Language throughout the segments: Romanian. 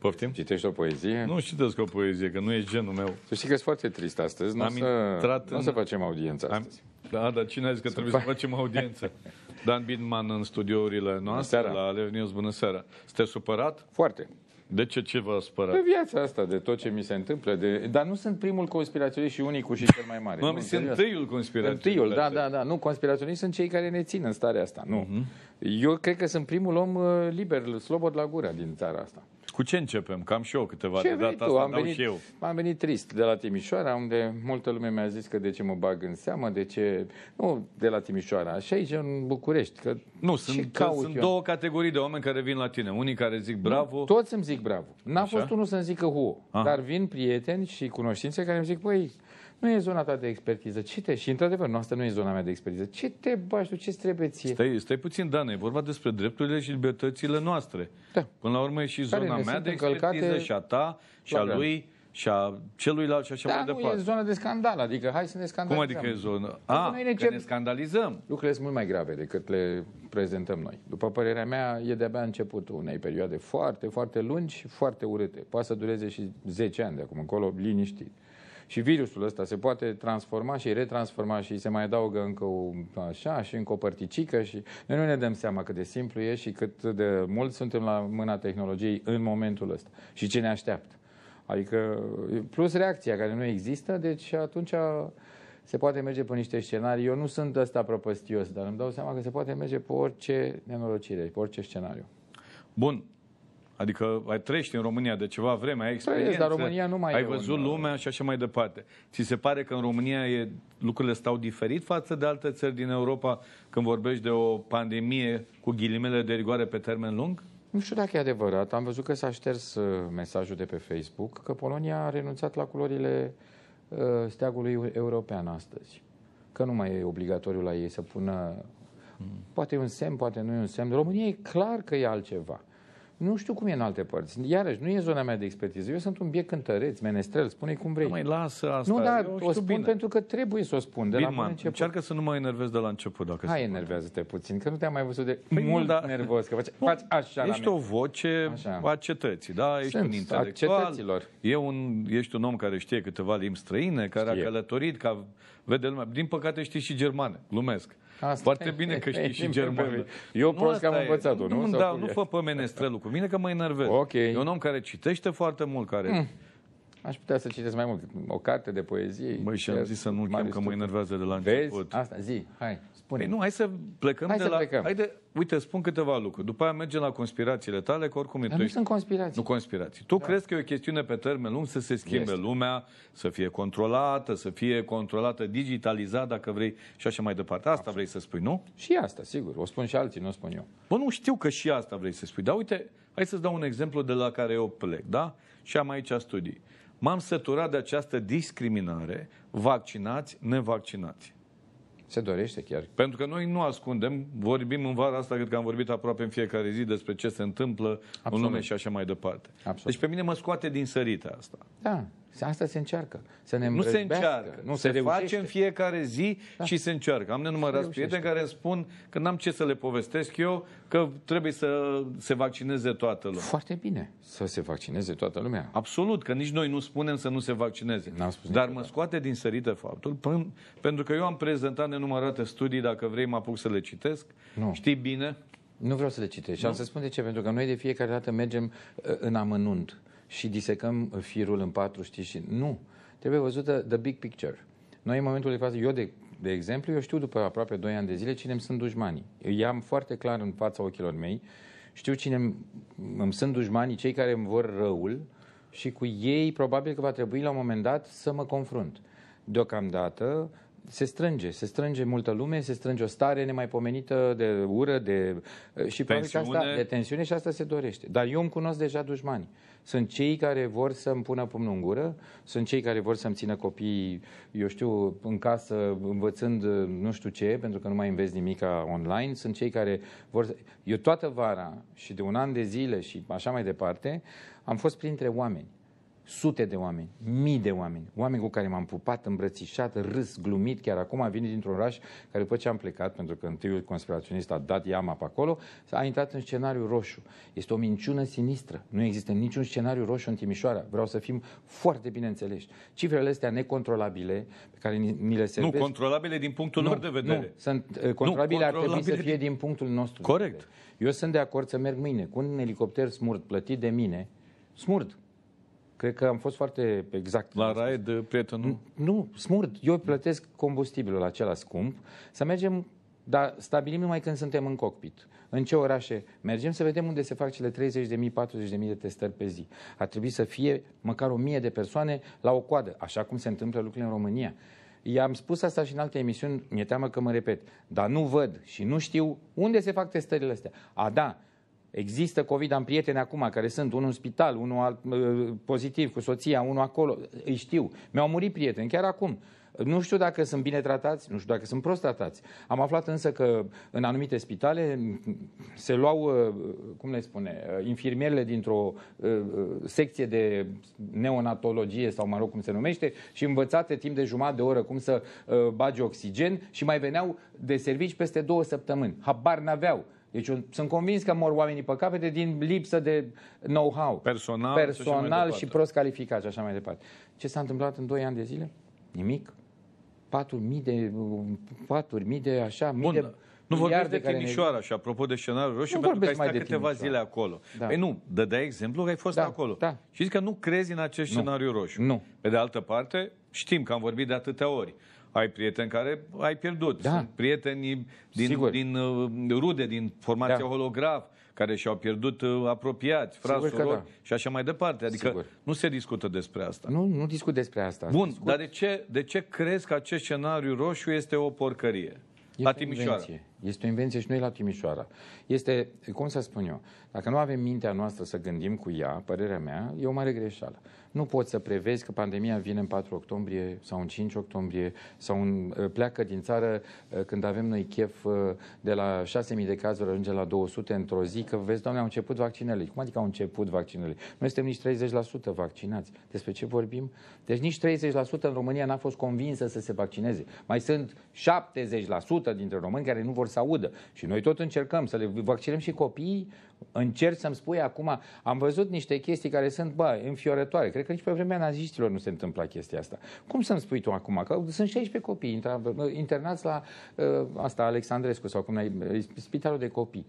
Poftim? Citești o poezie? Nu citesc o poezie, că nu e genul meu. Să știi că e foarte trist astăzi. Nu am să, intrat în... să facem audiența am... astăzi. Da, dar cine a zis că să trebuie fac... să facem audiență? Dan Bidman în studiourile noastre la Alev News. Bună seara! Sunteți supărat? Foarte. De ce ce vă spărat? De viața asta, de tot ce mi se întâmplă. De... Dar nu sunt primul conspiraționist și unicul și cel mai mare. Mă, nu, sunt întâiul conspiraționist. Întâiul, da, da, da. Nu, conspiraționist sunt cei care ne țin în starea asta. Nu. Uh-huh. Eu cred că sunt primul om uh, liber, slobod la gura din țara asta. Cu ce începem? Cam și eu câteva ce de data tu? asta am venit, și eu. Am venit trist de la Timișoara, unde multă lume mi-a zis că de ce mă bag în seamă, de ce... Nu de la Timișoara, și aici în București. Că nu, sunt, că sunt două categorii de oameni care vin la tine. Unii care zic bravo... Nu, toți îmi zic bravo. N-a Așa? fost unul să-mi zică hu. Ah. dar vin prieteni și cunoștințe care îmi zic, păi, nu e zona ta de expertiză. Ce te, și într-adevăr, nu asta nu e zona mea de expertiză. Ce te bași tu? Ce trebuie ție? Stai, stai puțin, Dan, e vorba despre drepturile și libertățile noastre. Da. Până la urmă e și Care zona mea de expertiză și a ta și a lui și a celuilalt și așa da, mai departe. Da, e zona de scandal, adică hai să ne scandalizăm. Cum adică e zona? Păi a, adică noi ne, cer... ne scandalizăm. Lucrurile sunt mult mai grave decât le prezentăm noi. După părerea mea, e de-abia începutul unei perioade foarte, foarte lungi și foarte urâte. Poate să dureze și 10 ani de acum încolo, liniștit. Și virusul ăsta se poate transforma și retransforma și se mai adaugă încă o, așa și încă o părticică și noi nu ne dăm seama cât de simplu e și cât de mult suntem la mâna tehnologiei în momentul ăsta și ce ne așteaptă. Adică, plus reacția care nu există, deci atunci se poate merge pe niște scenarii. Eu nu sunt ăsta propăstios, dar îmi dau seama că se poate merge pe orice nenorocire, pe orice scenariu. Bun, Adică ai trăiești în România de ceva vreme, ai experiență, Trăiesc, dar România nu mai ai văzut un... lumea și așa mai departe. Ți se pare că în România e, lucrurile stau diferit față de alte țări din Europa când vorbești de o pandemie cu ghilimele de rigoare pe termen lung? Nu știu dacă e adevărat. Am văzut că s-a șters uh, mesajul de pe Facebook că Polonia a renunțat la culorile uh, steagului european astăzi. Că nu mai e obligatoriu la ei să pună... Hmm. Poate e un semn, poate nu e un semn. România e clar că e altceva. Nu știu cum e în alte părți. Iarăși, nu e zona mea de expertiză. Eu sunt un biec cântăreț, menestrel, spune cum vrei. Nu mai lasă asta. Nu, dar o spun bine. pentru că trebuie să o spun de Bidman, la început. Încearcă să nu mă enervezi de la început. Dacă Hai, enervează-te puțin, că nu te-am mai văzut de păi mult da. nervos, că faci, faci așa Ești la o voce așa. a cetății, da? Ești sunt, un intelectual. E un, ești un om care știe câteva limbi străine, care știe. a călătorit, că vede lumea. Din păcate știi și germane. glumesc. Asta Foarte e, bine că știi și germană. Eu prost că am învățat-o, nu? Nu, da, nu fă pe menestrelul cu mine că mă enervez. Okay. E un om care citește foarte mult, care... Mm Aș putea să citesc mai mult. O carte de poezie. Băi, și am zis să nu chem, că mă enervează de la început. Vezi? Asta, zi, hai, spune. Păi nu, hai să plecăm hai de să la... Plecăm. Hai de... Uite, spun câteva lucruri. După aia mergem la conspirațiile tale, că oricum... Dar nu ești... sunt conspirații. Nu conspirații. Tu da. crezi că e o chestiune pe termen lung să se schimbe este. lumea, să fie controlată, să fie controlată, digitalizată, dacă vrei, și așa mai departe. Asta Absolut. vrei să spui, nu? Și asta, sigur. O spun și alții, nu o spun eu. Bă, nu știu că și asta vrei să spui. Dar uite, hai să-ți dau un exemplu de la care eu plec, da? Și am aici studii. M-am săturat de această discriminare, vaccinați, nevaccinați. Se dorește chiar. Pentru că noi nu ascundem, vorbim în vara asta, cred că am vorbit aproape în fiecare zi despre ce se întâmplă Absolut. în lume și așa mai departe. Absolut. Deci pe mine mă scoate din sărite asta. Da. Asta se încearcă. Să ne nu se încearcă. Nu se, se face în fiecare zi da. și se încearcă. Am nenumărați prieteni care îmi spun că n-am ce să le povestesc eu, că trebuie să se vaccineze toată lumea. Foarte bine să se vaccineze toată lumea. Absolut, că nici noi nu spunem să nu se vaccineze. N-am spus Dar niciodată. mă scoate din sărită faptul, pentru că eu am prezentat nenumărate studii, dacă vrei mă apuc să le citesc. Nu. Știi bine? Nu vreau să le citesc. Și am să spun de ce, pentru că noi de fiecare dată mergem uh, în amănunt și disecăm firul în patru, știi, și nu. Trebuie văzută the big picture. Noi, în momentul de față, eu, de, de exemplu, eu știu după aproape 2 ani de zile cine îmi sunt dușmanii. Eu i-am foarte clar în fața ochilor mei, știu cine îmi sunt dușmanii, cei care îmi vor răul și cu ei probabil că va trebui la un moment dat să mă confrunt. Deocamdată, se strânge, se strânge multă lume, se strânge o stare nemaipomenită de ură, de, și tensiune. Că asta, de tensiune și asta se dorește. Dar eu îmi cunosc deja dușmani. Sunt cei care vor să-mi pună pumnul în gură, sunt cei care vor să-mi țină copiii, eu știu, în casă, învățând nu știu ce, pentru că nu mai înveți nimic online, sunt cei care vor să... Eu toată vara și de un an de zile și așa mai departe, am fost printre oameni sute de oameni, mii de oameni, oameni cu care m-am pupat, îmbrățișat, râs, glumit, chiar acum am venit dintr-un oraș care după ce am plecat, pentru că întâiul conspiraționist a dat iama pe acolo, a intrat în scenariu roșu. Este o minciună sinistră. Nu există niciun scenariu roșu în Timișoara. Vreau să fim foarte bine înțeleși. Cifrele astea necontrolabile pe care ni le servesc... Nu, controlabile din punctul nostru. lor de vedere. Nu, sunt, controlabile, uh, nu, controlabile ar trebui să fie din punctul nostru. Corect. Eu sunt de acord să merg mâine cu un elicopter smurt plătit de mine, smurt, Cred că am fost foarte exact. La rai de prietenul? Nu, smurt. Eu plătesc combustibilul acela scump să mergem, dar stabilim numai când suntem în cockpit. În ce orașe mergem să vedem unde se fac cele 30.000, 40.000 de testări pe zi. Ar trebui să fie măcar 1.000 de persoane la o coadă, așa cum se întâmplă lucrurile în România. I-am spus asta și în alte emisiuni, mi-e teamă că mă repet, dar nu văd și nu știu unde se fac testările astea. A, da, Există COVID, am prieteni acum care sunt, unul în spital, unul alt, pozitiv cu soția, unul acolo, îi știu. Mi-au murit prieteni, chiar acum. Nu știu dacă sunt bine tratați, nu știu dacă sunt prost tratați. Am aflat însă că în anumite spitale se luau, uh, cum le spune, uh, infirmierele dintr-o uh, secție de neonatologie sau, mă rog, cum se numește, și învățate timp de jumătate de oră cum să bage oxigen și mai veneau de servici peste două săptămâni. Habar n-aveau. Deci un, sunt convins că mor oamenii pe capete din lipsă de know-how. Personal, personal și, și prost calificat și așa mai departe. Ce s-a întâmplat în 2 ani de zile? Nimic. 4.000 de, 4.000 de așa, Bun. mii de... Nu vorbesc de Timișoara ne... și apropo de scenariul roșu, nu pentru că ai stat câteva Timișoara. zile acolo. Da. Păi nu, dădeai exemplu că ai fost da, acolo. Da. Și zici că nu crezi în acest nu. scenariu roșu. Nu. Pe de altă parte, știm că am vorbit de atâtea ori ai prieteni care ai pierdut. Da. Sunt prietenii din, din uh, rude, din formația da. holograf, care și-au pierdut uh, apropiați, frați, da. și așa mai departe. Adică Sigur. nu se discută despre asta. Nu, nu discut despre asta. Bun, discut... dar de ce, de ce crezi că acest scenariu roșu este o porcărie? E la Timișoara. Invenție. Este o invenție și noi la Timișoara. Este, cum să spun eu, dacă nu avem mintea noastră să gândim cu ea, părerea mea, e o mare greșeală. Nu poți să prevezi că pandemia vine în 4 octombrie sau în 5 octombrie sau în, uh, pleacă din țară uh, când avem noi chef uh, de la 6.000 de cazuri ajunge la 200 într-o zi, că vezi, doamne, au început vaccinele. Cum adică au început vaccinele? Noi suntem nici 30% vaccinați. Despre ce vorbim? Deci nici 30% în România n-a fost convinsă să se vaccineze. Mai sunt 70% dintre români care nu vor să audă. Și noi tot încercăm să le vaccinăm și copiii. Încerc să-mi spui acum, am văzut niște chestii care sunt, bă, înfiorătoare. Cred că nici pe vremea naziștilor nu se întâmpla chestia asta. Cum să-mi spui tu acum? Că sunt 16 copii internați la ă, asta, Alexandrescu sau cum ai, spitalul de copii.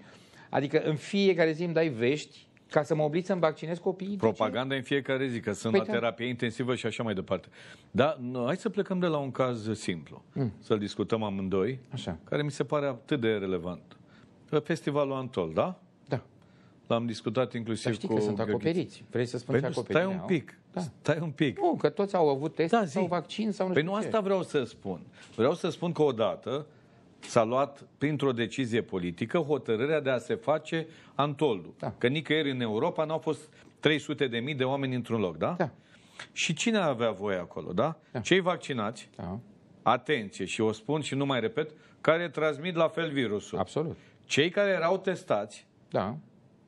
Adică în fiecare zi îmi dai vești ca să mă oblig să-mi vaccinez copiii. Propaganda în fiecare zi, că sunt păi la da. terapie intensivă și așa mai departe. Dar hai să plecăm de la un caz simplu, mm. să-l discutăm amândoi, așa. care mi se pare atât de relevant. Festivalul Antol, da? Da. L-am discutat inclusiv Dar știi cu... că sunt acoperiți. Vrei să spun păi ce nu, Stai un pic. Da. Stai un pic. Nu, că toți au avut test da, sau vaccin sau nu păi știu nu ce. asta vreau să spun. Vreau să spun că odată s-a luat printr-o decizie politică hotărârea de a se face antoldu. Da. Că nicăieri în Europa n-au fost 300 de mii de oameni într-un loc, da? da? Și cine avea voie acolo, da? da. Cei vaccinați, da. atenție, și o spun și nu mai repet, care transmit la fel virusul. Absolut. Cei care erau testați, da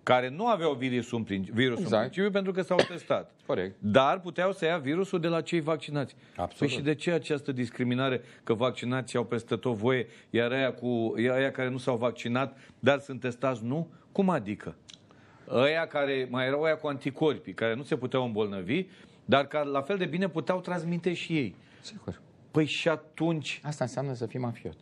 care nu aveau virusul în, principiu, virusul exact. în principiu pentru că s-au testat. Corect. Dar puteau să ia virusul de la cei vaccinați. Păi Absolut. Păi și de ce această discriminare că vaccinații au peste tot voie, iar aia, cu, aia care nu s-au vaccinat, dar sunt testați, nu? Cum adică? Aia care mai erau aia cu anticorpii, care nu se puteau îmbolnăvi, dar care la fel de bine puteau transmite și ei. Sigur. Păi și atunci... Asta înseamnă să fii mafiot.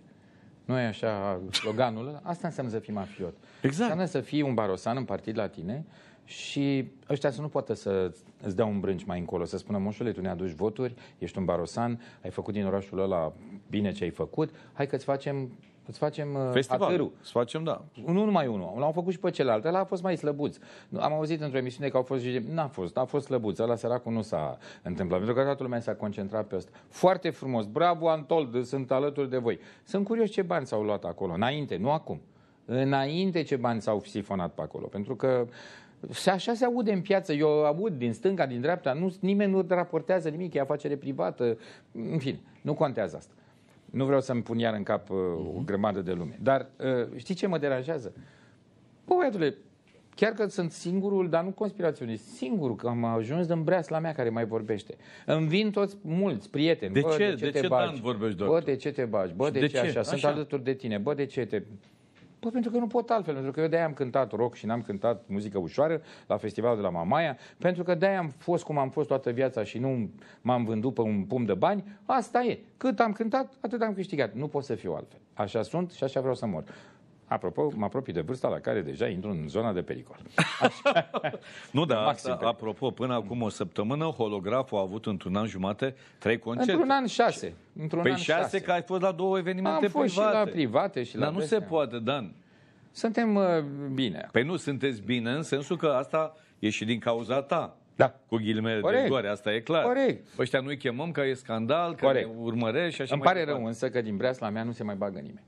Nu e așa sloganul ăla? Asta înseamnă să fii mafiot. Exact. Înseamnă să fii un barosan în partid la tine și ăștia să nu poată să îți dea un brânci mai încolo, să spună, moșule, tu ne aduci voturi, ești un barosan, ai făcut din orașul ăla bine ce ai făcut, hai că-ți facem Îți facem uh, Festival, atârul. Îți facem, da. Nu numai unul. L-am făcut și pe celălalt. Ăla a fost mai slăbuț. Am auzit într-o emisiune că au fost și... N-a fost. A fost slăbuț. Ăla săracul nu s-a întâmplat. Pentru că toată lumea s-a concentrat pe asta. Foarte frumos. Bravo, Antold. Sunt alături de voi. Sunt curios ce bani s-au luat acolo. Înainte, nu acum. Înainte ce bani s-au sifonat pe acolo. Pentru că Așa se aude în piață, eu aud din stânga, din dreapta, nu, nimeni nu raportează nimic, e afacere privată, în fine, nu contează asta. Nu vreau să-mi pun iar în cap uh, uh-huh. o mhm. grămadă de lume. Dar uh, știi ce mă deranjează? Bă, băiatule, chiar că sunt singurul, dar nu conspiraționist, singurul că am ajuns în la mea care mai vorbește. Îmi vin toți mulți prieteni. De bă, ce? De ce, de te ce bagi? Dan vorbești doar Bă, de ce te bagi? Bă, de, de ce, ce așa? Sunt alături de tine. Bă, de ce te... Bă, pentru că nu pot altfel, pentru că eu de-aia am cântat rock și n-am cântat muzică ușoară la festivalul de la Mamaia, pentru că de-aia am fost cum am fost toată viața și nu m-am vândut pe un pumn de bani, asta e. Cât am cântat, atât am câștigat. Nu pot să fiu altfel. Așa sunt și așa vreau să mor. Apropo, mă apropii de vârsta la care deja intru în zona de pericol. Așa. nu, dar asta, pericol. apropo, până acum o săptămână, holograful a avut într-un an jumate trei concerte. Într-un an șase. Într-un păi an șase, șase, că ai fost la două evenimente Am fost private. și la private și la Dar nu se poate, Dan. Suntem uh, bine. Păi nu sunteți bine, în sensul că asta e și din cauza ta. Da. Cu ghilimele Corect. de goare, asta e clar. Corect. Ăștia nu-i chemăm că e scandal, că Corect. ne urmărești și așa Îmi pare mai rău însă că din breasla mea nu se mai bagă nimeni.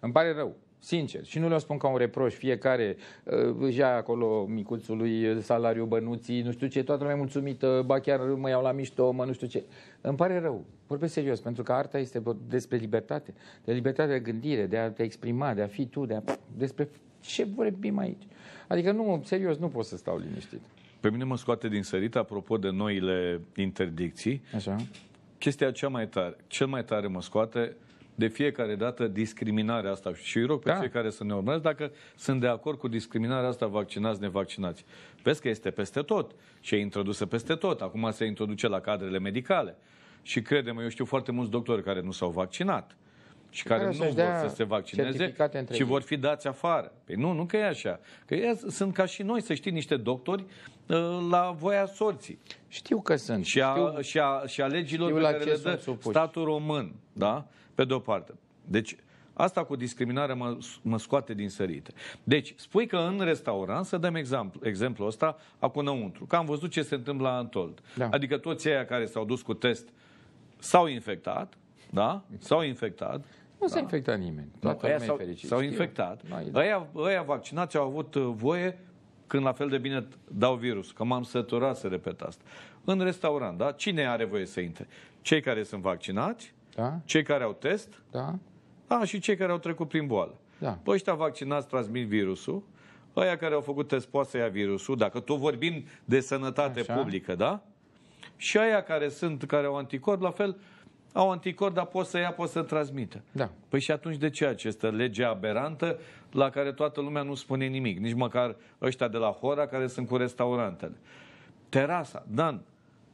Îmi pare rău. Sincer. Și nu le spun ca un reproș. Fiecare uh, își ia acolo micuțului uh, salariu, bănuții, nu știu ce, toată lumea mulțumită, ba chiar mă iau la mișto, mă nu știu ce. Îmi pare rău. Vorbesc serios, pentru că arta este despre libertate. De libertate de gândire, de a te exprima, de a fi tu, de a... despre ce vorbim aici. Adică nu, serios, nu pot să stau liniștit. Pe mine mă scoate din sărit, apropo de noile interdicții. Așa. Chestia cea mai tare, cel mai tare mă scoate de fiecare dată discriminarea asta și îi rog pe da. cei care să ne urmăresc dacă sunt de acord cu discriminarea asta vaccinați, nevaccinați. Vezi că este peste tot și e introdusă peste tot. Acum se introduce la cadrele medicale. Și credem, eu știu foarte mulți doctori care nu s-au vaccinat și care, care nu vor să se vaccineze, Și vor fi dați afară. Păi nu, nu că e așa. Că sunt ca și noi, să știi, niște doctori ă, la voia sorții. Știu că sunt. Și a, știu, și a, și a legilor pe care le dă supuși. statul român. Da? Pe de o parte. Deci, Asta cu discriminarea mă, mă scoate din sărite. Deci, spui că în restaurant, să dăm exemplu, exemplu ăsta, acum înăuntru, că am văzut ce se întâmplă la Antold. Da. Adică toți aia care s-au dus cu test s-au infectat, da? S-au infectat. Nu da. s-a infectat nimeni. Toată lumea s-au, fericit. S-au infectat. Aia, aia vaccinați au avut uh, voie când la fel de bine dau virus, că m-am săturat să repet asta. În restaurant, da? Cine are voie să intre? Cei care sunt vaccinați, da. cei care au test da. A, și cei care au trecut prin boală. Da. Păi ăștia vaccinați transmit virusul, aia care au făcut test poate să ia virusul, dacă tot vorbim de sănătate Așa. publică, da? Și aia care sunt, care au anticorp, la fel, au anticorp, dar pot să ia, pot să transmită. Da. Păi și atunci de ce această lege aberantă la care toată lumea nu spune nimic? Nici măcar ăștia de la Hora care sunt cu restaurantele. Terasa, Dan,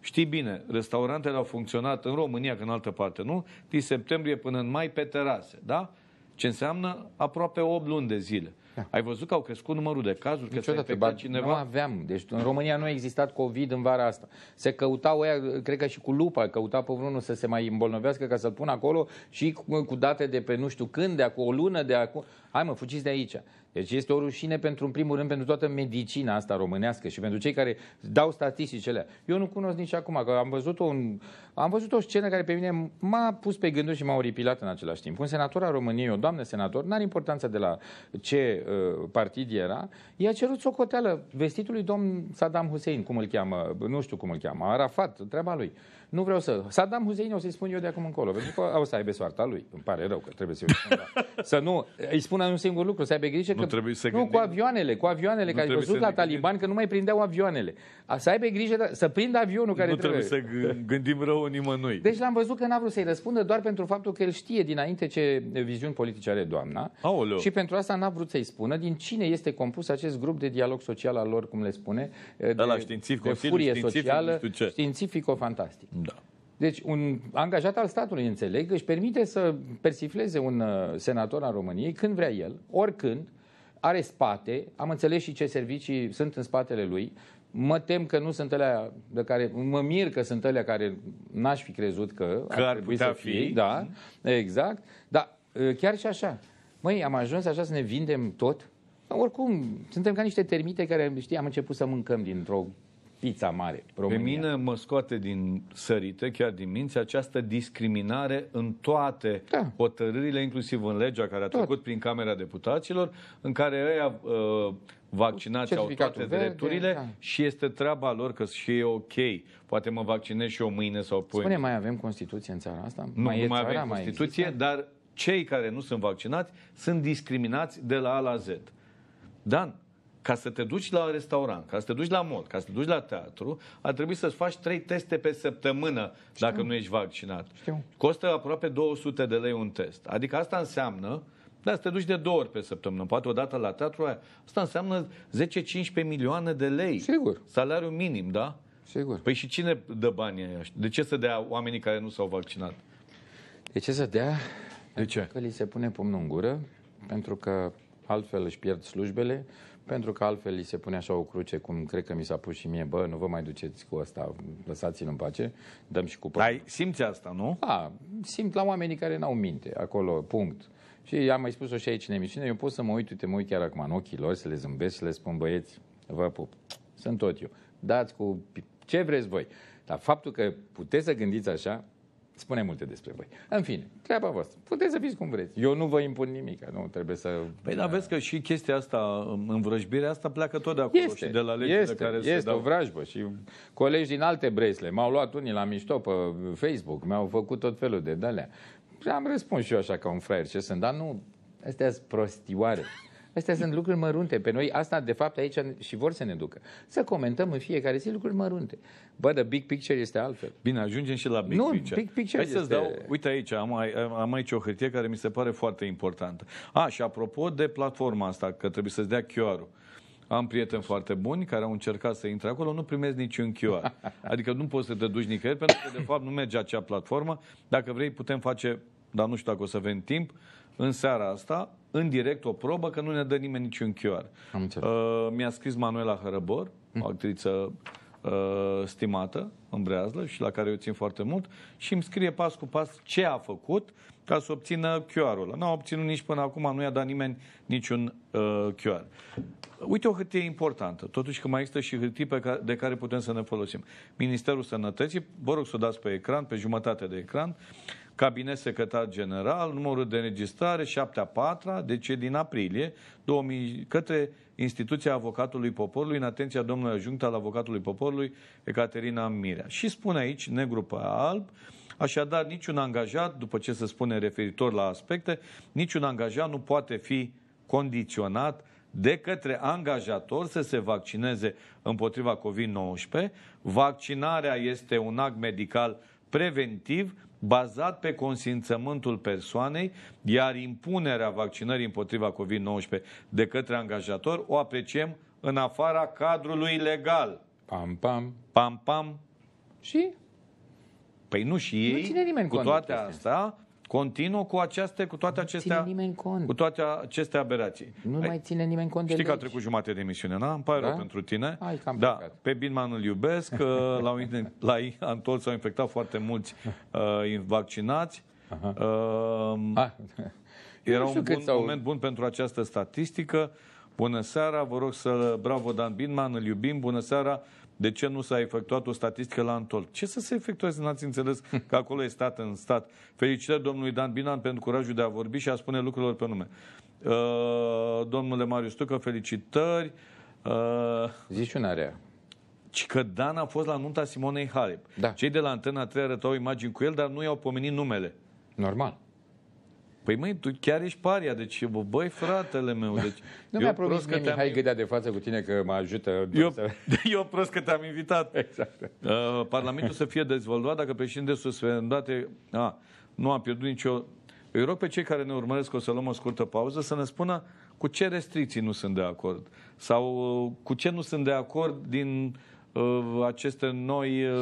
Știi bine, restaurantele au funcționat în România, că în altă parte nu, din septembrie până în mai pe terase, da? Ce înseamnă aproape 8 luni de zile. Da. Ai văzut că au crescut numărul de cazuri? Că Niciodată, că ba, cineva? Nu aveam. Deci în România nu a existat COVID în vara asta. Se căutau ăia, cred că și cu lupa, căuta pe vreunul să se mai îmbolnăvească ca să-l pună acolo și cu, cu date de pe nu știu când, de acum o lună, de acum... Hai mă, fugiți de aici. Deci este o rușine pentru, în primul rând, pentru toată medicina asta românească și pentru cei care dau statisticele. Eu nu cunosc nici acum, că am văzut, un, am văzut o scenă care pe mine m-a pus pe gânduri și m-a oripilat în același timp. Un senator al României, o doamnă senator, n-are importanța de la ce uh, partid era, i-a cerut socoteală vestitului domn Saddam Hussein, cum îl cheamă, nu știu cum îl cheamă, Arafat, treaba lui. Nu vreau să... Saddam Hussein o să-i spun eu de acum încolo, pentru că o să aibă soarta lui. Îmi pare rău că trebuie să-i spun. Dar... Să nu... Îi spun un singur lucru, să aibă grijă că că, trebuie să nu, gândim. cu avioanele, cu avioanele, nu care ai văzut la Taliban că nu mai prindeau avioanele. A, să aibă grijă, de, să prindă avionul care nu trebuie. Nu trebuie să gândim rău nimănui. Deci l-am văzut că n-a vrut să-i răspundă doar pentru faptul că el știe dinainte ce viziuni politice are doamna. Aoleu. Și pentru asta n-a vrut să-i spună din cine este compus acest grup de dialog social al lor, cum le spune, de, da, la științific, de furie științific, socială, științifico-fantastic. Da. Deci un angajat al statului, înțeleg, își permite să persifleze un uh, senator al României când vrea el, oricând, are spate, am înțeles și ce servicii sunt în spatele lui, mă tem că nu sunt alea de care, mă mir că sunt alea care n-aș fi crezut că, că ar, ar putea să fie, fi. Da, exact, dar ă, chiar și așa. Măi, am ajuns așa să ne vindem tot? Oricum, suntem ca niște termite care, știi, am început să mâncăm dintr-o Știța mare, România. Pe mine mă scoate din sărite, chiar din minți, această discriminare în toate da. hotărârile, inclusiv în legea care a trecut Tot. prin Camera Deputaților, în care ăia uh, vaccinați au toate verde, drepturile da. și este treaba lor că și e ok. Poate mă vaccinez și eu mâine sau poi. Spune, mai avem Constituție în țara asta? Nu, mai nu e mai avem Constituție, mai există? dar cei care nu sunt vaccinați sunt discriminați de la A la Z. Dan, ca să te duci la restaurant, ca să te duci la mod, ca să te duci la teatru, ar trebui să-ți faci trei teste pe săptămână Știu. dacă nu ești vaccinat. Știu. Costă aproape 200 de lei un test. Adică asta înseamnă da, să te duci de două ori pe săptămână, poate o dată la teatru aia. Asta înseamnă 10-15 milioane de lei. Sigur. Salariu minim, da? Sigur. Păi și cine dă banii aia? De ce să dea oamenii care nu s-au vaccinat? De ce să dea? De ce? Că li se pune pumnul în gură, pentru că altfel își pierd slujbele, pentru că altfel îi se pune așa o cruce, cum cred că mi s-a pus și mie, bă, nu vă mai duceți cu asta, lăsați-l în pace, dăm și cu păr. Dar simți asta, nu? Da, simt la oamenii care n-au minte, acolo, punct. Și am mai spus-o și aici în emisiune, eu pot să mă uit, uite, mă uit chiar acum în ochii lor, să le zâmbesc, să le spun, băieți, vă pup, sunt tot eu. Dați cu ce vreți voi. Dar faptul că puteți să gândiți așa, spune multe despre voi. În fine, treaba voastră. Puteți să fiți cum vreți. Eu nu vă impun nimic, nu trebuie să... Păi dar vezi că și chestia asta, învrăjbirea asta pleacă tot de acolo este, și de la legile este, care este se dau. o vrajbă și colegi din alte bresle m-au luat unii la mișto pe Facebook, mi-au făcut tot felul de dalea. Și am răspuns și eu așa ca un fraier ce sunt, dar nu, astea sunt prostioare. Astea sunt lucruri mărunte. Pe noi asta, de fapt, aici și vor să ne ducă. Să comentăm în fiecare zi lucruri mărunte. Bă, the big picture este altfel. Bine, ajungem și la big nu, picture. Big picture Hai este... să-ți dau, uite aici, am, am aici o hârtie care mi se pare foarte importantă. A, și apropo de platforma asta, că trebuie să-ți dea QR-ul. Am prieteni foarte buni care au încercat să intre acolo, nu primesc niciun QR. Adică nu poți să te duci nicăieri, pentru că de fapt nu merge acea platformă. Dacă vrei, putem face, dar nu știu dacă o să avem timp, în seara asta în direct o probă că nu ne dă nimeni niciun QR. uh, mi-a scris Manuela Hărăbor, mm. o actriță uh, stimată în breazlă și la care eu țin foarte mult și îmi scrie pas cu pas ce a făcut ca să obțină QR-ul ăla. N-a obținut nici până acum, nu i-a dat nimeni niciun uh, QR. Uite o hârtie importantă, totuși că mai există și hârtii pe care, de care putem să ne folosim. Ministerul Sănătății, vă rog să o dați pe ecran, pe jumătate de ecran, uh, cabinet secretar general, numărul de înregistrare 7 a 4 deci e din aprilie 2000, către instituția avocatului poporului, în atenția domnului ajunct al avocatului poporului, Ecaterina Mirea. Și spune aici, negru pe alb, Așadar, niciun angajat, după ce se spune referitor la aspecte, niciun angajat nu poate fi condiționat de către angajator să se vaccineze împotriva COVID-19. Vaccinarea este un act medical preventiv bazat pe consimțământul persoanei, iar impunerea vaccinării împotriva COVID-19 de către angajator o apreciem în afara cadrului legal. Pam, pam. Pam, pam. Și? Păi nu și ei, nu ține nimeni cu toate astea. astea, Continuă cu aceste, cu toate nu acestea, cont. cu toate aceste aberații. Nu Ai, mai ține nimeni cont de Știi că a trecut jumate de emisiune, na? Îmi pare da? rău pentru tine. Ai, da, plecat. pe Binman îl iubesc, la, la Antol s-au infectat foarte mulți uh, vaccinați. Uh, ah. Era un bun, un moment bun pentru această statistică. Bună seara, vă rog să... Bravo, Dan Binman, îl iubim. Bună seara, de ce nu s-a efectuat o statistică la Antol? Ce să se efectueze? N-ați înțeles că acolo e stat în stat. Felicitări domnului Dan Binan pentru curajul de a vorbi și a spune lucrurilor pe nume. Uh, domnule Marius Tucă, felicitări. Uh, Zici una rea ci că Dan a fost la nunta Simonei Halep. Da. Cei de la Antena 3 arătau imagini cu el, dar nu i-au pomenit numele. Normal. Păi măi, tu chiar ești paria, deci bă, băi fratele meu. Deci, nu mi-a promis că Mihai Gâdea de față cu tine că mă ajută. Eu, să... eu prost că te-am invitat. Exact. Uh, Parlamentul să fie dezvoltat dacă președintele suspendate... A, ah, nu am pierdut nicio... Îi rog pe cei care ne urmăresc, o să luăm o scurtă pauză, să ne spună cu ce restricții nu sunt de acord sau uh, cu ce nu sunt de acord din uh, aceste noi... Uh,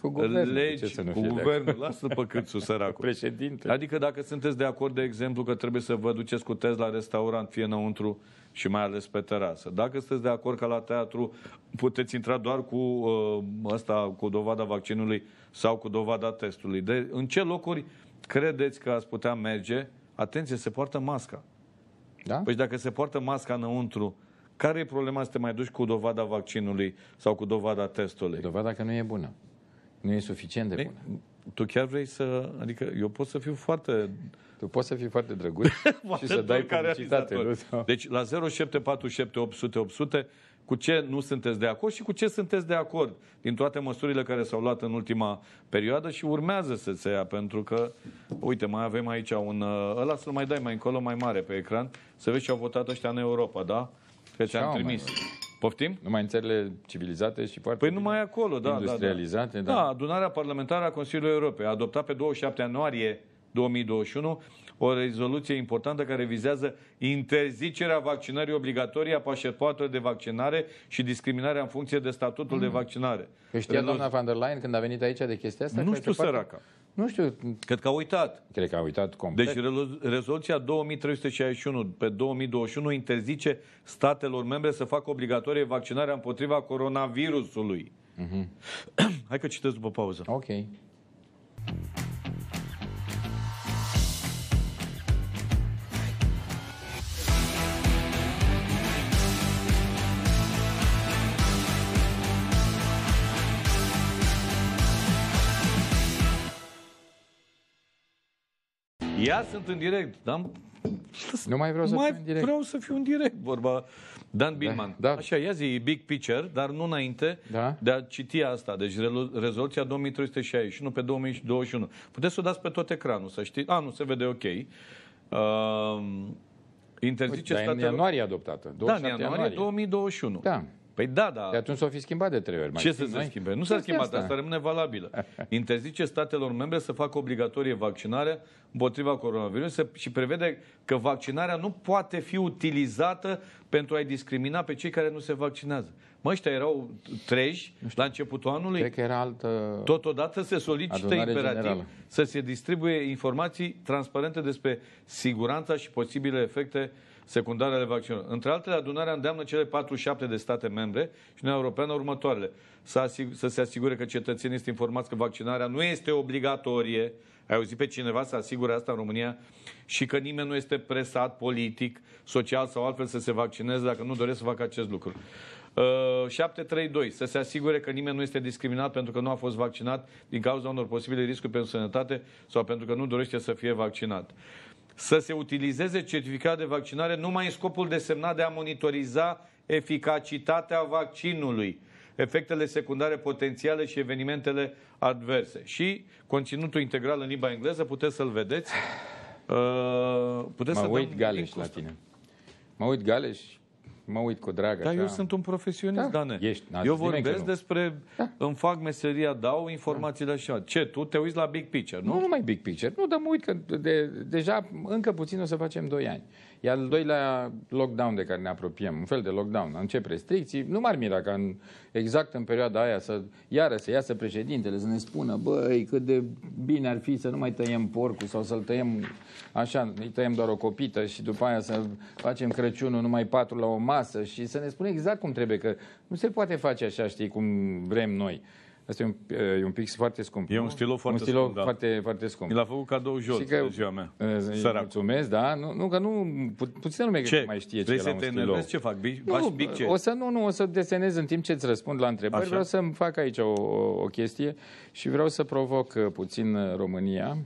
cu guvernul, legi, ce cu guvernul, lasă pe câțu săracul. Președinte. Adică dacă sunteți de acord, de exemplu, că trebuie să vă duceți cu test la restaurant, fie înăuntru și mai ales pe terasă. Dacă sunteți de acord că la teatru puteți intra doar cu uh, asta, cu dovada vaccinului sau cu dovada testului. De, în ce locuri credeți că ați putea merge? Atenție, se poartă masca. Da? Păi dacă se poartă masca înăuntru, care e problema să te mai duci cu dovada vaccinului sau cu dovada testului? Dovada că nu e bună nu e suficient de bună. Tu chiar vrei să... Adică eu pot să fiu foarte... Tu poți să fii foarte drăguț și să dai publicitate. Nu? Deci la 0747800800 cu ce nu sunteți de acord și cu ce sunteți de acord din toate măsurile care s-au luat în ultima perioadă și urmează să se ia, pentru că, uite, mai avem aici un... Uh, ăla să-l mai dai mai încolo, mai mare pe ecran, să vezi ce au votat ăștia în Europa, da? Pe ce am trimis. Poftim? Numai în țările civilizate și foarte Păi numai acolo, da. Industrializate, da, da. da. da adunarea parlamentară a Consiliului Europei a adoptat pe 27 ianuarie 2021 o rezoluție importantă care vizează interzicerea vaccinării obligatorii a pașerpoatelor de vaccinare și discriminarea în funcție de statutul mm. de vaccinare. Că știa Renunț... doamna van der Leyen când a venit aici de chestia asta? Nu știu, săraca. Poate... Nu știu. Cred că a uitat. Cred că a uitat complet. Deci rezoluția 2361 pe 2021 interzice statelor membre să facă obligatorie vaccinarea împotriva coronavirusului. Mm-hmm. Hai că citesc după pauză. Ok. Ia sunt în direct, dar nu mai vreau să mai fiu în direct. vreau să fiu în direct, vorba Dan Bilman. Da, da. Așa, ia zi big picture, dar nu înainte da. de a citi asta, deci rezoluția 2361 pe 2021. Puteți să o dați pe tot ecranul, să știți. A, nu, se vede ok. Uh, interzice Uite, statelor... în ianuarie adoptată. Da, în ianuarie, ianuarie 2021. Da. Păi da, da. De atunci s-au fi schimbat de trei ori. Mai Ce să se schimbe? Nu s-a schimbat, asta? asta rămâne valabilă. Interzice statelor membre să facă obligatorie vaccinarea împotriva coronavirusului și prevede că vaccinarea nu poate fi utilizată pentru a-i discrimina pe cei care nu se vaccinează. Mă, ăștia erau treji la începutul anului. Cred că era altă... Totodată se solicită imperativ generală. să se distribuie informații transparente despre siguranța și posibile efecte uh, secundare ale vaccinului. Între altele, adunarea îndeamnă cele 47 de state membre și Uniunea Europeană următoarele. Să, asig- să se asigure că cetățenii sunt informați că vaccinarea nu este obligatorie. Ai auzit pe cineva să asigure asta în România? Și că nimeni nu este presat politic, social sau altfel să se vaccineze dacă nu doresc să facă acest lucru. 732. Uh, să se asigure că nimeni nu este discriminat pentru că nu a fost vaccinat din cauza unor posibile riscuri pentru sănătate sau pentru că nu dorește să fie vaccinat să se utilizeze certificat de vaccinare numai în scopul desemnat de a monitoriza eficacitatea vaccinului, efectele secundare potențiale și evenimentele adverse. Și conținutul integral în limba engleză, puteți să-l vedeți. Uh, puteți mă să uit Galeș la tine. Mă uit Galeș, mă uit cu drag. Dar așa. eu sunt un profesionist, da, Dane. Ești, eu vorbesc despre, da. îmi fac meseria, dau informațiile da. așa. Ce, tu te uiți la big picture, nu? Nu numai big picture, nu, dar mă uit că de, deja încă puțin o să facem 2 ani. E al doilea lockdown de care ne apropiem, un fel de lockdown. Încep restricții. Nu m-ar mira ca în, exact în perioada aia să iară să iasă președintele, să ne spună, băi, cât de bine ar fi să nu mai tăiem porcul sau să-l tăiem așa, îi tăiem doar o copită și după aia să facem Crăciunul numai patru la o masă și să ne spună exact cum trebuie, că nu se poate face așa, știi, cum vrem noi. Asta e un, e un pix foarte scump. E un stilou foarte un stilou scump, foarte, da. foarte scump. l-a făcut cadou jos că, de ziua mea. Sărac. Mulțumesc, da. Nu, nu că nu, pu- puțin lume ce? mai știe Vrei ce e un stilou. Ce fac? Bici, nu, bic ce? O să, nu, nu, o să desenez în timp ce îți răspund la întrebări. Așa. Vreau să-mi fac aici o, o, chestie și vreau să provoc uh, puțin uh, România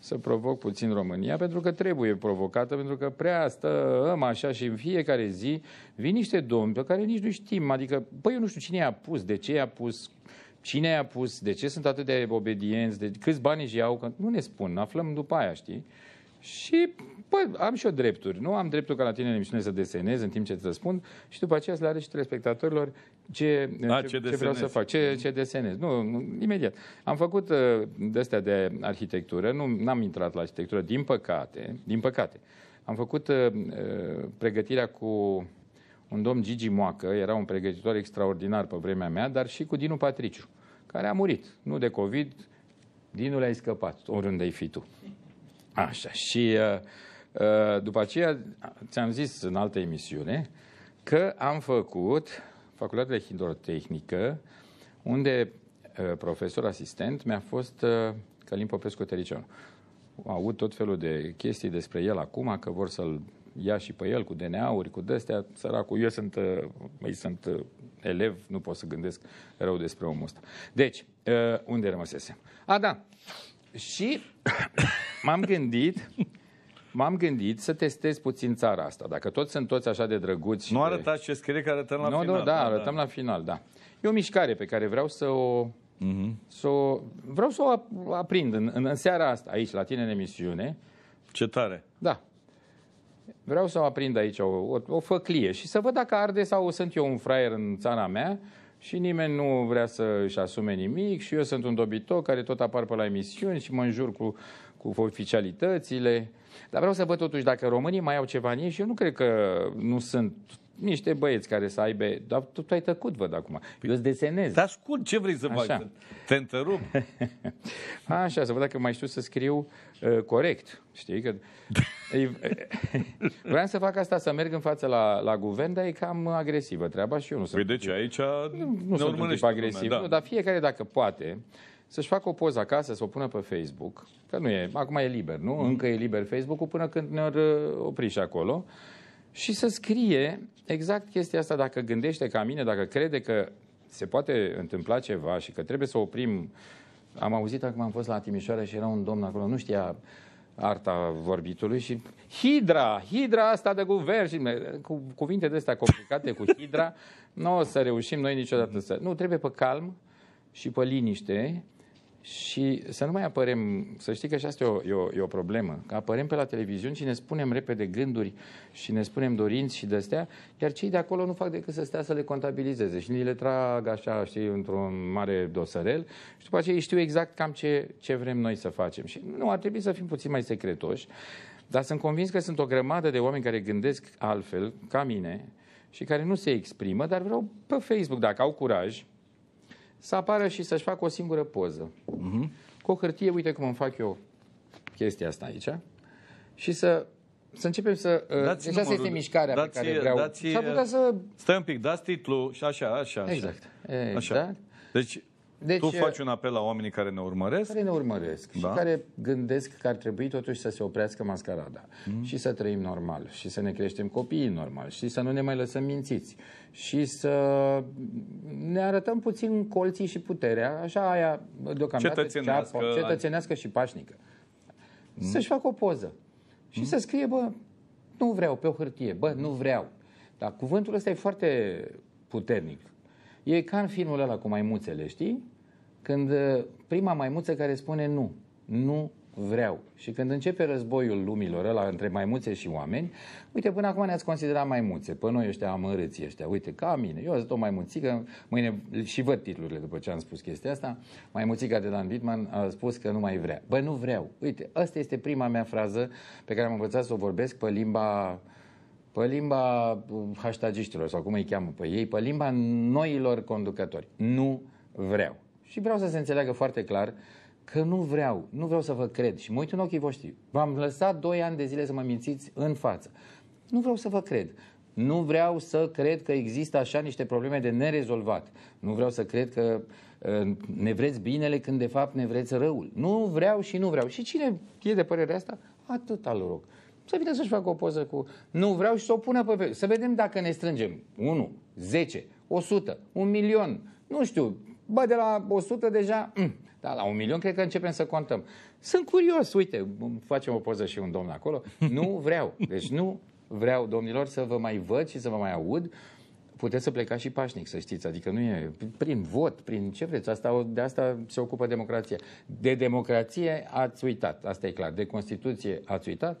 să provoc puțin România, pentru că trebuie provocată, pentru că prea stăm așa și în fiecare zi vin niște domni pe care nici nu știm, adică, păi eu nu știu cine i-a pus, de ce i-a pus, Cine i-a pus? De ce sunt atât de obedienți? De câți bani își iau? Că nu ne spun, aflăm după aia, știi? Și, bă, am și eu drepturi, nu? Am dreptul ca la tine în emisiune să desenez în timp ce îți răspund și după aceea să le arăți telespectatorilor ce, A, da, ce, ce, ce vreau să fac, ce, ce desenez. Nu, nu, imediat. Am făcut uh, de-astea de arhitectură, nu am intrat la arhitectură, din păcate, din păcate. Am făcut uh, uh, pregătirea cu un domn Gigi Moacă, era un pregătitor extraordinar pe vremea mea, dar și cu Dinu Patriciu care a murit. Nu de COVID, Dinul ai scăpat, oriunde ai fi tu. Așa, și uh, uh, după aceea ți-am zis în altă emisiune că am făcut Facultatea de Hidrotehnică, unde uh, profesor asistent mi-a fost Călim Popescu Tericianu. avut tot felul de chestii despre el acum, că vor să-l ia și pe el cu DNA-uri, cu destea, săracul. Eu sunt, uh, ei sunt uh, elev, nu pot să gândesc rău despre omul ăsta. Deci, uh, unde rămăsesem? A, da. Și m-am gândit m-am gândit să testez puțin țara asta. Dacă toți sunt toți așa de drăguți... Nu arătați ce scrie că arătăm la nu, final. Nu, da, da, arătăm da. la final, da. E o mișcare pe care vreau să o... Uh-huh. Să o vreau să o aprind în, în, în seara asta, aici, la tine, în emisiune. Ce tare! Da, Vreau să aprind aici o, o, o făclie și să văd dacă arde sau sunt eu un fraier în țara mea și nimeni nu vrea să-și asume nimic și eu sunt un dobitoc care tot apar pe la emisiuni și mă înjur cu, cu oficialitățile. Dar vreau să văd totuși dacă românii mai au ceva în ei și eu nu cred că nu sunt niște băieți care să aibă... Dar tu, tu ai tăcut, văd acum. Eu îți desenez. Dar ascult, ce vrei să faci? Te întărup. Așa, să văd dacă mai știu să scriu uh, corect. Știi că... Vreau să fac asta, să merg în față la, la guvern, dar e cam agresivă treaba și eu nu sunt... Păi deci aici Nu, nu sunt un tip agresiv, lumea, da. nu, dar fiecare dacă poate să-și facă o poză acasă, să o pună pe Facebook, că nu e, acum e liber, nu? Mm. Încă e liber Facebook-ul până când ne-or uh, opri și acolo și să scrie exact chestia asta, dacă gândește ca mine, dacă crede că se poate întâmpla ceva și că trebuie să oprim. Am auzit acum, am fost la Timișoara și era un domn acolo, nu știa arta vorbitului și Hidra, Hidra asta de guvern și cu cuvinte de astea complicate cu Hidra, nu o să reușim noi niciodată să... Nu, trebuie pe calm și pe liniște și să nu mai apărem, să știi că și asta e o, e o, e o problemă, că apărem pe la televiziuni și ne spunem repede gânduri și ne spunem dorinți și de-astea, iar cei de acolo nu fac decât să stea să le contabilizeze și ni le trag așa, știi, într-un mare dosărel și după aceea ei știu exact cam ce, ce vrem noi să facem. Și nu, ar trebui să fim puțin mai secretoși, dar sunt convins că sunt o grămadă de oameni care gândesc altfel, ca mine, și care nu se exprimă, dar vreau pe Facebook, dacă au curaj, să apară și să-și facă o singură poză. Uh-huh. Cu o hârtie, uite cum îmi fac eu chestia asta aici. Și să să începem să... Uh, dați deja deci numărul, este mișcarea dați, pe care vreau. Dați, putea uh, să... Stai un pic, dați titlul și așa, așa, așa. Exact. exact. Așa. Deci deci, tu faci uh, un apel la oamenii care ne urmăresc? Care ne urmăresc da? și care gândesc că ar trebui totuși să se oprească mascarada mm. și să trăim normal și să ne creștem copiii normal și să nu ne mai lăsăm mințiți și să ne arătăm puțin colții și puterea, așa aia deocamdată cetățenească, ceapă, adică- cetățenească și pașnică. Mm. Să-și facă o poză și mm. să scrie, bă, nu vreau pe o hârtie, bă, nu vreau. Dar cuvântul ăsta e foarte puternic E ca în filmul ăla cu maimuțele, știi? Când uh, prima maimuță care spune nu, nu vreau. Și când începe războiul lumilor ăla între maimuțe și oameni, uite, până acum ne-ați considerat maimuțe, pe noi ăștia amărâți ăștia, uite, ca mine, eu sunt o maimuțică, mâine și văd titlurile după ce am spus chestia asta, maimuțica de la Dittman a spus că nu mai vrea. Bă, nu vreau. Uite, asta este prima mea frază pe care am învățat să o vorbesc pe limba pe limba uh, hashtagiștilor sau cum îi cheamă pe ei, pe limba noilor conducători. Nu vreau. Și vreau să se înțeleagă foarte clar că nu vreau, nu vreau să vă cred și mă uit în ochii voștri. V-am lăsat 2 ani de zile să mă mințiți în față. Nu vreau să vă cred. Nu vreau să cred că există așa niște probleme de nerezolvat. Nu vreau să cred că uh, ne vreți binele când de fapt ne vreți răul. Nu vreau și nu vreau. Și cine e de părerea asta? Atâta loroc să vină să-și facă o poză cu... Nu, vreau și să o pună pe... Să vedem dacă ne strângem 1, 10, 100, 1 milion, nu știu, bă, de la 100 deja, mh, mm. da, la un milion cred că începem să contăm. Sunt curios, uite, facem o poză și un domn acolo. Nu vreau, deci nu vreau, domnilor, să vă mai văd și să vă mai aud. Puteți să plecați și pașnic, să știți, adică nu e prin vot, prin ce vreți, asta, de asta se ocupă democrația. De democrație ați uitat, asta e clar, de Constituție ați uitat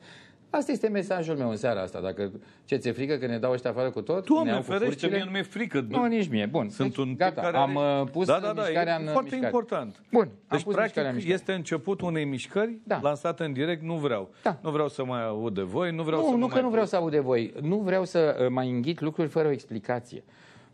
Asta este mesajul meu în seara asta. Dacă ce ți-e frică că ne dau ăștia afară cu tot? Tu ne ferește, mie nu mi-e frică. Nu, nici mie. Bun. Sunt deci, un gata, care am uh, are... pus da, da, da, mișcarea e în foarte mișcare. important. Bun, deci, am practic, mișcarea mișcare. este început unei mișcări da. lansată în direct. Nu vreau. Da. Nu vreau să mai aud de voi, nu vreau nu, să Nu, mă că mai nu vreau să aud de voi. Nu vreau să uh, mai înghit lucruri fără o explicație.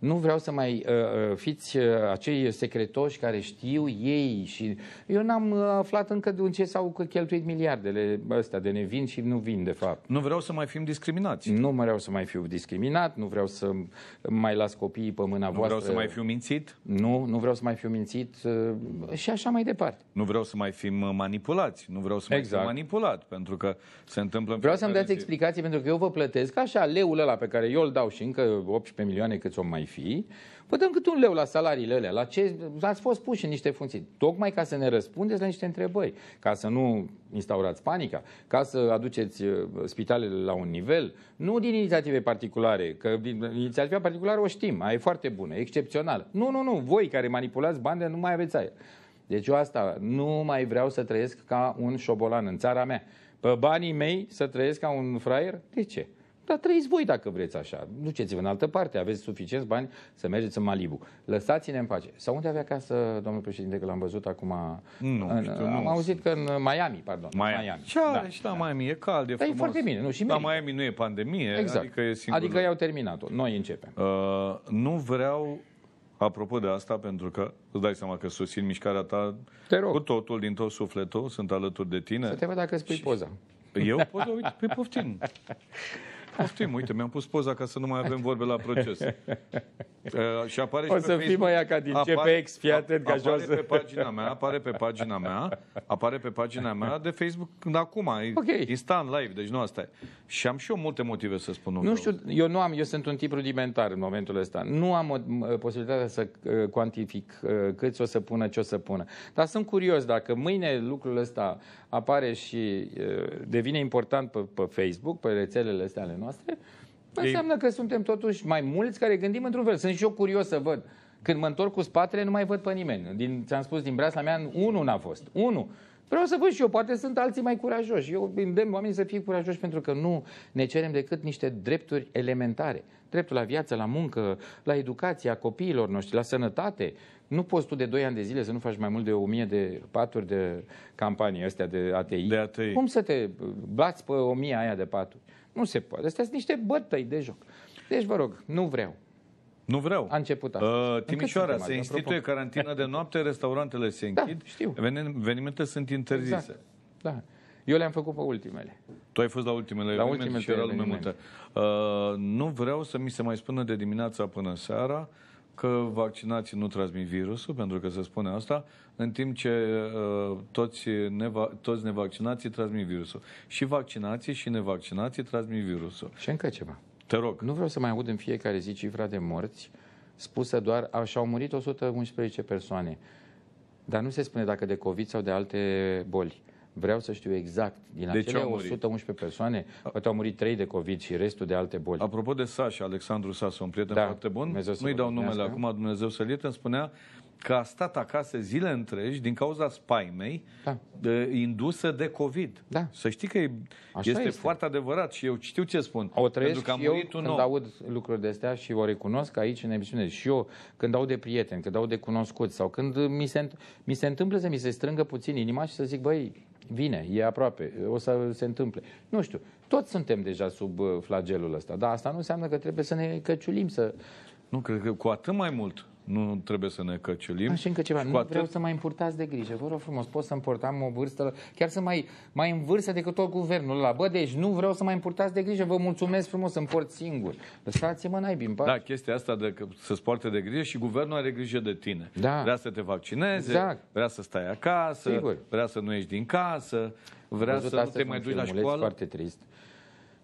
Nu vreau să mai uh, uh, fiți uh, acei secretoși care știu ei și eu n-am uh, aflat încă de un ce s-au cheltuit miliardele astea de nevin și nu vin de fapt. Nu vreau să mai fim discriminați. Nu vreau să mai fiu discriminat, nu vreau să mai las copiii pe mâna nu voastră. Nu vreau să mai fiu mințit. Nu, nu vreau să mai fiu mințit uh, și așa mai departe. Nu vreau să mai fim uh, manipulați, nu vreau să mai exact. fiu manipulat pentru că se întâmplă... Vreau să-mi dați zi. explicații pentru că eu vă plătesc așa leul ăla pe care eu îl dau și încă 18 milioane cât o mai fi fi, vă dăm cât un leu la salariile alea, la ce ați fost puși în niște funcții, tocmai ca să ne răspundeți la niște întrebări, ca să nu instaurați panica, ca să aduceți uh, spitalele la un nivel, nu din inițiative particulare, că inițiativa particulară o știm, aia e foarte bună, excepțională. Nu, nu, nu, voi care manipulați bani nu mai aveți aia. Deci eu asta, nu mai vreau să trăiesc ca un șobolan în țara mea. Pe banii mei să trăiesc ca un fraier? De ce? Dar trăiți voi dacă vreți așa. Duceți-vă în altă parte, aveți suficienți bani să mergeți în Malibu. Lăsați-ne în pace. Sau unde avea casă, domnul președinte, că l-am văzut acum? Nu, în, știu, am nu. auzit că în Miami, pardon. Miami. Miami. Ce da, și la da. Miami e cald, e Dar frumos. e foarte bine. Nu, și la Miami nu e pandemie, exact. adică e singur. Adică i-au terminat-o. Noi începem. Uh, nu vreau Apropo de asta, pentru că îți dai seama că susțin mișcarea ta Te rog. cu totul, din tot sufletul, sunt alături de tine. Să te văd dacă spui și... poza. Eu pot, uite, pe păi poftin. Poftim, uite, mi-am pus poza ca să nu mai avem vorbe la proces. Uh, și apare o și să fii mai ca din apare, CPX, fii atent ca joasă. Apare pe pagina mea, apare pe pagina mea, apare pe pagina mea de Facebook când acum, okay. instant live, deci nu asta e. Și am și eu multe motive să spun. Nu, vreau. știu, eu nu am, eu sunt un tip rudimentar în momentul ăsta. Nu am o, posibilitatea să uh, cuantific uh, cât o să pună, ce o să pună. Dar sunt curios dacă mâine lucrul ăsta apare și uh, devine important pe, pe Facebook, pe rețelele astea ale noastre, înseamnă Ei... că suntem totuși mai mulți care gândim într-un fel. Sunt și eu curios să văd. Când mă întorc cu spatele, nu mai văd pe nimeni. Din, ți-am spus, din breasla mea, unul n-a fost. Unul. Vreau să văd și eu, poate sunt alții mai curajoși. Eu îndemn oamenii să fie curajoși pentru că nu ne cerem decât niște drepturi elementare. Dreptul la viață, la muncă, la educație a copiilor noștri, la sănătate. Nu poți tu de 2 ani de zile să nu faci mai mult de 1000 de paturi de campanie. astea de ATI. De ATI. Cum să te bați pe 1000 aia de paturi? Nu se poate. Astea sunt niște bătăi de joc. Deci, vă rog, nu vreau. Nu vreau. A început asta. Uh, Timișoara, se instituie apropo? carantină de noapte, restaurantele se da, închid, da, știu. evenimente sunt interzise. Exact. Da. Eu le-am făcut pe ultimele. Tu ai fost la ultimele la ultimele și era lume multă. Uh, nu vreau să mi se mai spună de dimineața până seara uh, că vaccinații nu transmit virusul, pentru că se spune asta, în timp ce uh, toți, neva, toți nevaccinații transmit virusul. Și vaccinații și nevaccinații transmit virusul. Și încă ceva. Te rog. Nu vreau să mai aud în fiecare zi cifra de morți spusă doar, așa au murit 111 persoane. Dar nu se spune dacă de COVID sau de alte boli. Vreau să știu exact, din de acele 111 persoane, poate au murit 3 de COVID și restul de alte boli. Apropo de Sasha, Alexandru Sasa, un prieten da, foarte bun, nu-i dau numele acum, Dumnezeu să-l ierte, îmi spunea că a stat acasă zile întregi din cauza spaimei da. de, indusă de COVID. Da. Să știi că e, este, este foarte adevărat și eu știu ce spun. O trăiesc pentru că eu un când nou. aud lucruri de astea și o recunosc aici în emisiune. Și eu când au de prieteni, când au de cunoscuți sau când mi se, mi se întâmplă să mi se strângă puțin inima și să zic, băi, Vine, e aproape, o să se întâmple. Nu știu, toți suntem deja sub uh, flagelul ăsta, dar asta nu înseamnă că trebuie să ne căciulim, să... Nu, cred că cu atât mai mult nu trebuie să ne căcelim. Așa încă ceva, nu atât... vreau să mai împurtați de grijă. Vă rog frumos, pot să împurtăm o vârstă, chiar să mai, mai în vârstă decât tot guvernul la Bă, deci nu vreau să mai împurtați de grijă. Vă mulțumesc frumos să port singur. Lăsați-mă naibii în pace. Da, chestia asta de că se poarte de grijă și guvernul are grijă de tine. Da. Vrea să te vaccineze, exact. vrea să stai acasă, Sigur. vrea să nu ieși din casă, vrea să nu te mai duci la școală. foarte trist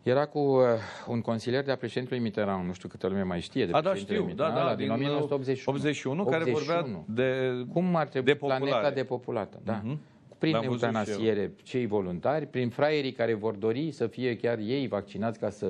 era cu uh, un consilier de-a președintelui Mitterrand, nu știu câtă lume mai știe de A, da, știu, Mitterrand, da, da, da din 1981. 81, uh, care 81. vorbea de Cum ar trebui de planeta depopulată, da. Uh-huh. Prin eutanasiere, cei voluntari, prin fraierii care vor dori să fie chiar ei vaccinați ca să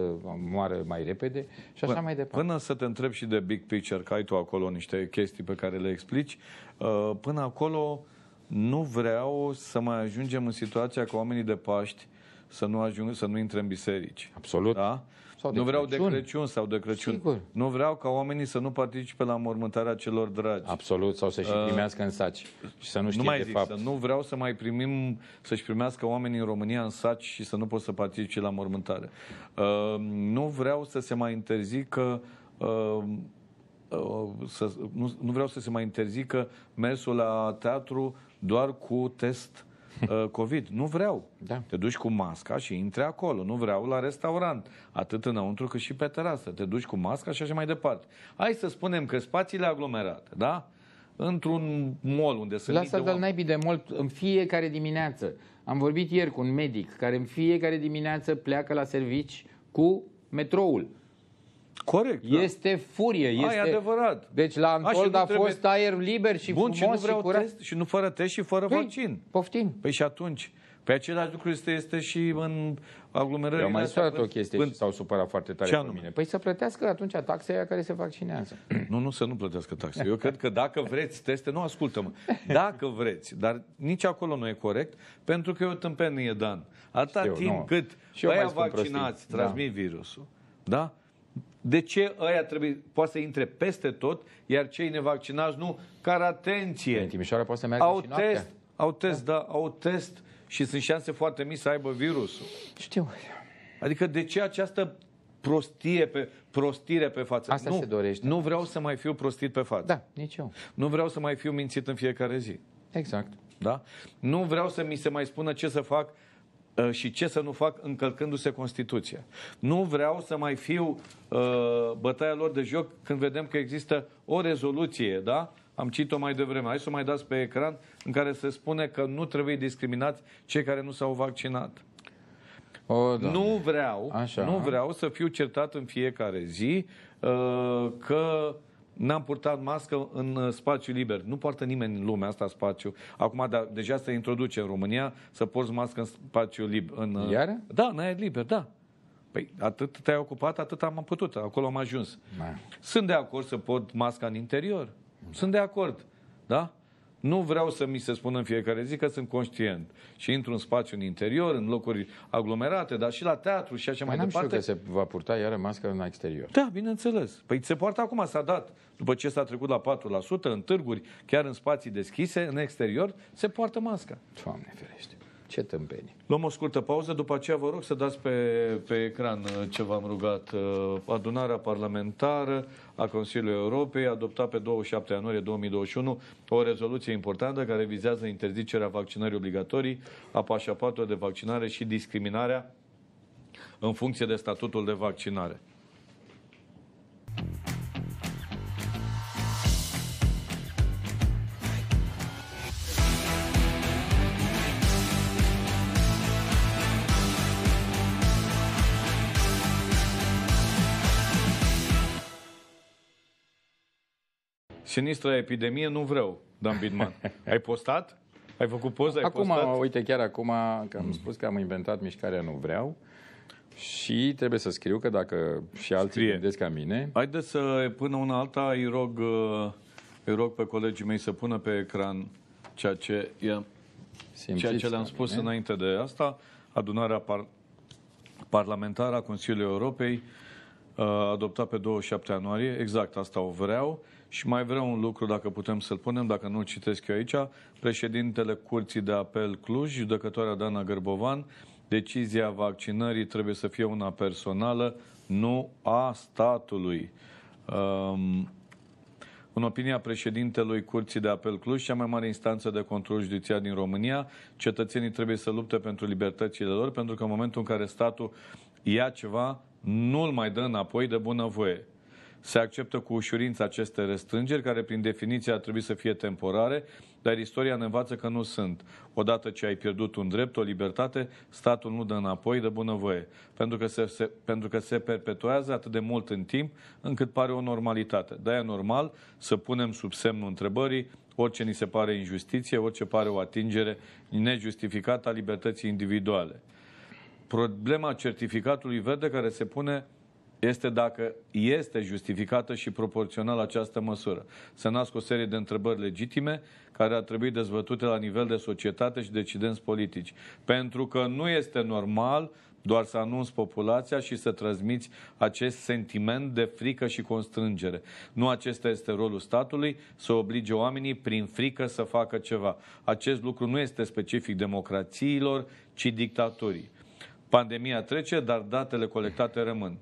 moară mai repede și așa până, mai departe. Până să te întreb și de big picture, că ai tu acolo niște chestii pe care le explici, uh, până acolo nu vreau să mai ajungem în situația cu oamenii de Paști uh, să nu ajungă, să nu intre în biserici. Absolut. Da? Sau nu vreau Crăciun. de Crăciun sau de Crăciun. Sigur. Nu vreau ca oamenii să nu participe la mormântarea celor dragi. Absolut, sau să-și uh, primească în saci și să nu știe nu mai de zic, fapt. Să nu vreau să mai primim, să-și primească oamenii în România în saci și să nu pot să participe la mormântare. Uh, nu vreau să se mai interzică uh, uh să, nu, nu vreau să se mai interzică mersul la teatru doar cu test Uh, COVID. Nu vreau. Da. Te duci cu masca și intri acolo. Nu vreau la restaurant, atât înăuntru cât și pe terasă. Te duci cu masca și așa mai departe. Hai să spunem că spațiile aglomerate, da? Într-un mall unde sunt Lasă de oameni. Lasă-l de mult în fiecare dimineață. Am vorbit ieri cu un medic care în fiecare dimineață pleacă la servici cu metroul Corect. Da. Este da. furie. Este... Ai adevărat. Deci la Antold a, a trebuie... aer liber și Bun, frumos și nu vreau și curat. Test, și nu fără test și fără păi, vaccin. Poftim. Păi și atunci... Pe păi același lucru este, este și în aglomerări. Eu mai surat o chestie în... și s-au supărat foarte tare pe mine. Păi să plătească atunci taxe aia care se vaccinează. Nu, nu să nu plătească taxe. Eu cred că dacă vreți teste, nu ascultăm. Dacă vreți, dar nici acolo nu e corect, pentru că eu tâmpenie, Dan. Atâta timp nu. cât și aia vaccinați prostii. Da. transmit da. virusul, da? De ce ăia trebuie, poate să intre peste tot, iar cei nevaccinați nu? Care atenție! În Timișoara poate să meargă au și test, noaptea. Au test, da, da au test și sunt șanse foarte mici să aibă virusul. Știu. Adică de ce această prostie pe, prostire pe față. Asta nu, se dorește. Nu vreau să mai fiu prostit pe față. Da, nici eu. Nu vreau să mai fiu mințit în fiecare zi. Exact. Da? Nu vreau să mi se mai spună ce să fac Uh, și ce să nu fac încălcându-se Constituția. Nu vreau să mai fiu uh, bătaia lor de joc când vedem că există o rezoluție, da? Am citit-o mai devreme. Hai să o mai dați pe ecran în care se spune că nu trebuie discriminați cei care nu s-au vaccinat. O, nu vreau, Așa. nu vreau să fiu certat în fiecare zi uh, că uh, n-am purtat mască în uh, spațiu liber. Nu poartă nimeni în lumea asta spațiu. Acum, dar deja se introduce în România să porți mască în spațiu liber. În, uh, Iară? Da, în aer liber, da. Păi atât te-ai ocupat, atât am putut, acolo am ajuns. Da. Sunt de acord să pot masca în interior. Da. Sunt de acord, da? Nu vreau să mi se spună în fiecare zi că sunt conștient și intru în spațiu în interior, în locuri aglomerate, dar și la teatru și așa păi mai departe. Știu că se va purta iară mască în exterior. Da, bineînțeles. Păi se poartă acum, s-a dat. După ce s-a trecut la 4%, în târguri, chiar în spații deschise, în exterior, se poartă masca. Doamne ferește. Ce tâmpenie. Luăm o scurtă pauză, după aceea vă rog să dați pe, pe ecran uh, ce v-am rugat. Uh, adunarea parlamentară a Consiliului Europei a adoptat pe 27 ianuarie 2021 o rezoluție importantă care vizează interzicerea vaccinării obligatorii a pașapatului de vaccinare și discriminarea în funcție de statutul de vaccinare. Sinistră epidemie, nu vreau, Dan Bidman. Ai postat? Ai făcut poză? Ai acum, postat? uite, chiar acum, că am spus că am inventat mișcarea Nu Vreau, și trebuie să scriu că dacă și alții Scrie. gândesc ca mine... Haideți să, până una alta, îi rog, uh, îi rog pe colegii mei să pună pe ecran ceea ce, e, ceea ce le-am spus mine. înainte de asta, adunarea par- parlamentară a Consiliului Europei, uh, adoptat pe 27 ianuarie, exact asta o vreau, și mai vreau un lucru, dacă putem să-l punem, dacă nu citesc eu aici, președintele Curții de Apel Cluj, judecătoarea Dana Gărbovan, decizia vaccinării trebuie să fie una personală, nu a statului. Um, în opinia președintelui Curții de Apel Cluj, cea mai mare instanță de control judiciar din România, cetățenii trebuie să lupte pentru libertățile lor, pentru că în momentul în care statul ia ceva, nu-l mai dă înapoi de bunăvoie. Se acceptă cu ușurință aceste restrângeri, care prin definiție ar trebui să fie temporare, dar istoria ne învață că nu sunt. Odată ce ai pierdut un drept, o libertate, statul nu dă înapoi de bunăvoie, pentru că se, se, pentru că se perpetuează atât de mult în timp, încât pare o normalitate. De e normal să punem sub semnul întrebării orice ni se pare injustiție, orice pare o atingere nejustificată a libertății individuale. Problema certificatului verde care se pune este dacă este justificată și proporțională această măsură. Să nasc o serie de întrebări legitime care ar trebui dezbătute la nivel de societate și decidenți politici. Pentru că nu este normal doar să anunți populația și să transmiți acest sentiment de frică și constrângere. Nu acesta este rolul statului, să oblige oamenii prin frică să facă ceva. Acest lucru nu este specific democrațiilor, ci dictaturii. Pandemia trece, dar datele colectate rămân.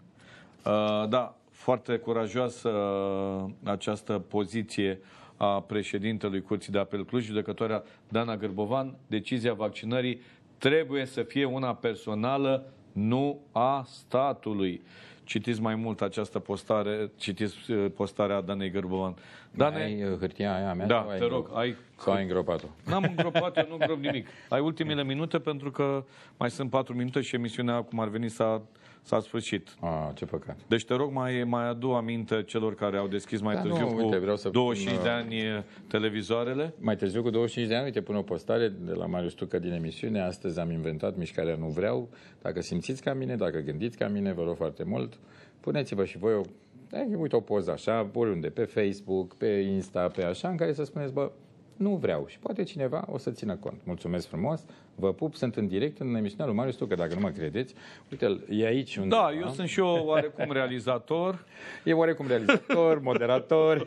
Uh, da, foarte curajoasă uh, această poziție a președintelui Curții de Apel Cluj, judecătoarea Dana Gârbovan, decizia vaccinării trebuie să fie una personală, nu a statului. Citiți mai mult această postare, citiți uh, postarea Danei Gârbovan. Da, ne... ai uh, hârtia aia mea? Da, te rog. Ai... Sau ai îngropat-o? N-am îngropat, eu nu îngrop nimic. Ai ultimele minute pentru că mai sunt patru minute și emisiunea, cum ar veni, s-a, s-a sfârșit. A, ce păcat. Deci te rog, mai, mai adu aminte celor care au deschis mai da, târziu nu, cu uite, vreau să 25 pun, de uh, ani televizoarele. Mai târziu cu 25 de ani, uite, pun o postare de la Marius Tucă din emisiune. Astăzi am inventat mișcarea Nu Vreau. Dacă simțiți ca mine, dacă gândiți ca mine, vă rog foarte mult. Puneți-vă și voi o deci, uite o poză așa, oriunde, pe Facebook, pe Insta, pe așa, în care să spuneți, bă, nu vreau. Și poate cineva o să țină cont. Mulțumesc frumos, vă pup, sunt în direct în emisiunea lui Marius Tucă, dacă nu mă credeți. Uite-l, e aici unde. Da, eu sunt și eu oarecum realizator. e oarecum realizator, moderator.